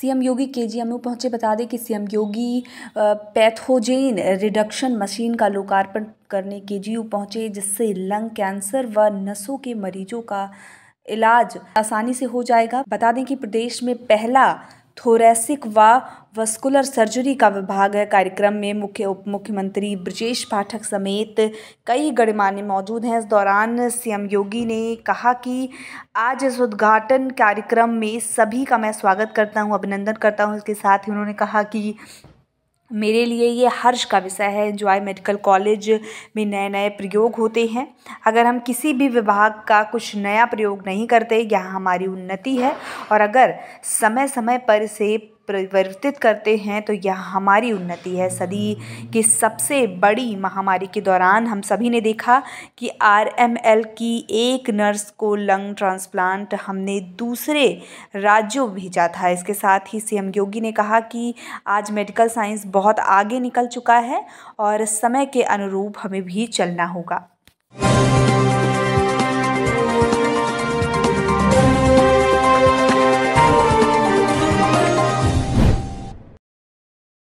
CM योगी के जी में पहुंचे बता दें कि CM Yogi pathogen reduction machine का लोकार्पण करने के यू पहुंचे जिससे लंग कैंसर व नसों के मरीजों का इलाज आसानी से हो जाएगा बता दें कि प्रदेश में पहला थोरेसिक व वस्कुलर सर्जरी का विभाग है कार्यक्रम में मुख्य उप मुख्यमंत्री ब्रजेश पाठक समेत कई गणमान्य मौजूद हैं इस दौरान सीएम योगी ने कहा कि आज इस उद्घाटन कार्यक्रम में सभी का मैं स्वागत करता हूं अभिनंदन करता हूं इसके साथ ही उन्होंने कहा कि मेरे लिए ये हर्ष का विषय है जॉय मेडिकल कॉलेज में नए नए प्रयोग होते हैं अगर हम किसी भी विभाग का कुछ नया प्रयोग नहीं करते यहाँ हमारी उन्नति है और अगर समय समय पर इसे परिवर्तित करते हैं तो यह हमारी उन्नति है सदी की सबसे बड़ी महामारी के दौरान हम सभी ने देखा कि आरएमएल की एक नर्स को लंग ट्रांसप्लांट हमने दूसरे राज्यों भेजा था इसके साथ ही सीएम योगी ने कहा कि आज मेडिकल साइंस बहुत आगे निकल चुका है और समय के अनुरूप हमें भी चलना होगा